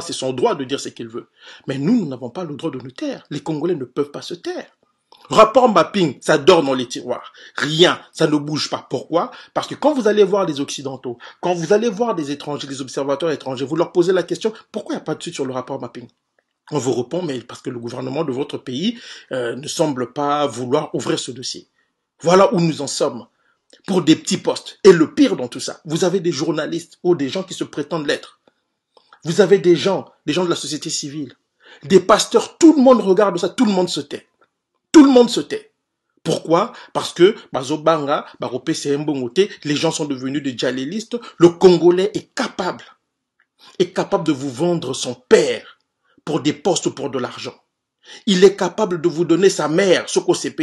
c'est son droit de dire ce qu'il veut. Mais nous, nous n'avons pas le droit de nous taire. Les Congolais ne peuvent pas se taire. Rapport mapping, ça dort dans les tiroirs. Rien, ça ne bouge pas. Pourquoi Parce que quand vous allez voir les Occidentaux, quand vous allez voir des étrangers, des observateurs étrangers, vous leur posez la question, pourquoi il n'y a pas de suite sur le rapport mapping On vous répond, mais parce que le gouvernement de votre pays euh, ne semble pas vouloir ouvrir ce dossier. Voilà où nous en sommes. Pour des petits postes. Et le pire dans tout ça, vous avez des journalistes ou des gens qui se prétendent l'être vous avez des gens, des gens de la société civile, des pasteurs, tout le monde regarde ça, tout le monde se tait. Tout le monde se tait. Pourquoi Parce que Bazobanga, les gens sont devenus des djalilistes, Le Congolais est capable, est capable de vous vendre son père pour des postes ou pour de l'argent. Il est capable de vous donner sa mère, ce qu'on s'est ce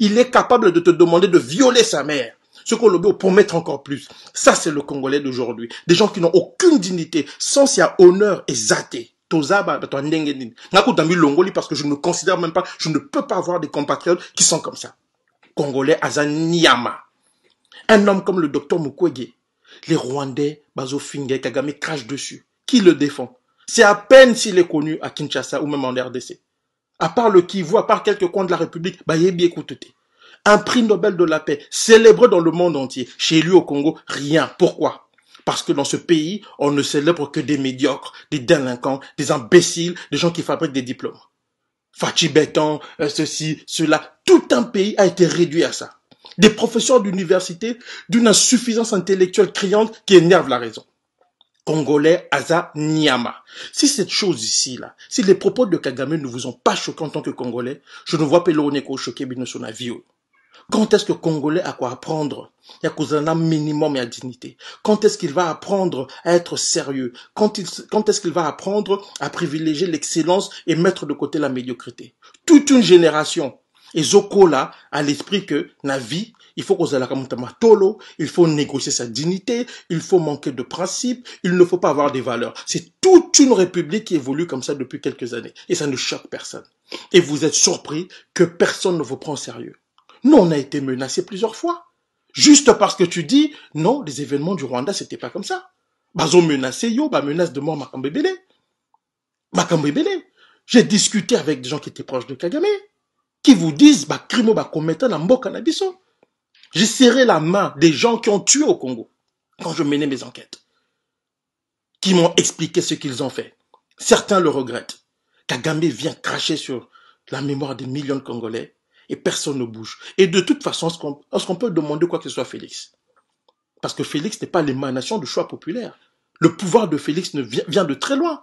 Il est capable de te demander de violer sa mère ce qu'on pour mettre encore plus. Ça, c'est le Congolais d'aujourd'hui. Des gens qui n'ont aucune dignité, sens à honneur et zaté. Parce que je ne considère même pas, je ne peux pas avoir des compatriotes qui sont comme ça. Congolais Azaniyama. Un homme comme le docteur Mukwege, les Rwandais, Bazo Kagame crachent dessus. Qui le défend C'est à peine s'il est connu à Kinshasa ou même en RDC. À part le Kivu, à part quelques coins de la République, bah, écoutez un prix Nobel de la paix, célébré dans le monde entier. Chez lui au Congo, rien. Pourquoi parce que dans ce pays, on ne célèbre que des médiocres, des délinquants, des imbéciles, des gens qui fabriquent des diplômes. Fatih euh, ceci, cela, tout un pays a été réduit à ça. Des professeurs d'université d'une insuffisance intellectuelle criante qui énerve la raison. Congolais Aza niyama. Si cette chose ici, là, si les propos de Kagame ne vous ont pas choqué en tant que Congolais, je ne vois pas choqué, nous sont à vieux. Quand est-ce que le Congolais a quoi apprendre Il y a un minimum et à dignité. Quand est-ce qu'il va apprendre à être sérieux Quand, quand est-ce qu'il va apprendre à privilégier l'excellence et mettre de côté la médiocrité Toute une génération. Et Zokola a l'esprit que la vie, il faut qu'on tolo, il faut négocier sa dignité, il faut manquer de principes, il ne faut pas avoir des valeurs. C'est toute une république qui évolue comme ça depuis quelques années. Et ça ne choque personne. Et vous êtes surpris que personne ne vous prend sérieux. Nous, on a été menacés plusieurs fois. Juste parce que tu dis, non, les événements du Rwanda, c'était pas comme ça. Bah, ils menacé, yo, bah, menace de mort Makambebele. Makambebele. J'ai discuté avec des gens qui étaient proches de Kagame, qui vous disent, bah, crime, bah, commettant la mort J'ai serré la main des gens qui ont tué au Congo quand je menais mes enquêtes, qui m'ont expliqué ce qu'ils ont fait. Certains le regrettent. Kagame vient cracher sur la mémoire des millions de Congolais et personne ne bouge. Et de toute façon, est-ce qu'on peut demander quoi que ce soit à Félix Parce que Félix n'est pas l'émanation du choix populaire. Le pouvoir de Félix vient, de très loin.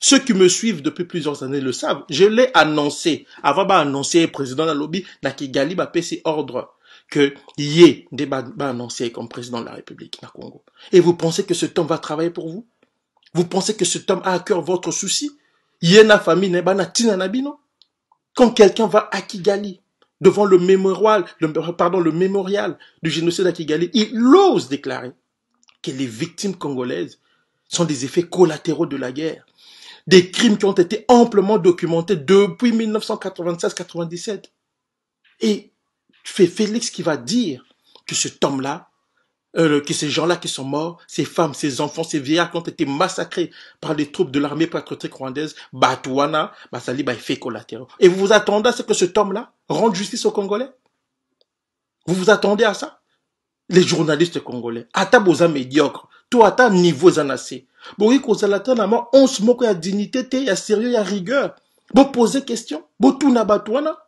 Ceux qui me suivent depuis plusieurs années le savent. Je l'ai annoncé. Avant d'annoncer le président de la lobby, nakigali Galib a ses ordres que Yé débat annoncé comme président de la République du Congo. Et vous pensez que cet homme va travailler pour vous Vous pensez que cet homme a à cœur votre souci Yé na famille, na tina nabino Quand quelqu'un va à Kigali, devant le mémorial, pardon, le mémorial du génocide à Kigali, il ose déclarer que les victimes congolaises sont des effets collatéraux de la guerre. Des crimes qui ont été amplement documentés depuis 1996-97. Et c'est Félix qui va dire que ce homme-là, euh, que ces gens-là qui sont morts, ces femmes, ces enfants, ces vieillards qui ont été massacrés par les troupes de l'armée patriotique rwandaise, Batouana, Basali, bah, effet collatéraux. Et vous vous attendez à ce que ce homme-là rendre justice aux Congolais Vous vous attendez à ça Les journalistes congolais, ta boza médiocre, à ta niveau zanase. Boyi kozala à on se se moque à dignité à sérieux, a rigueur. Bo poser question, bo tout batwana.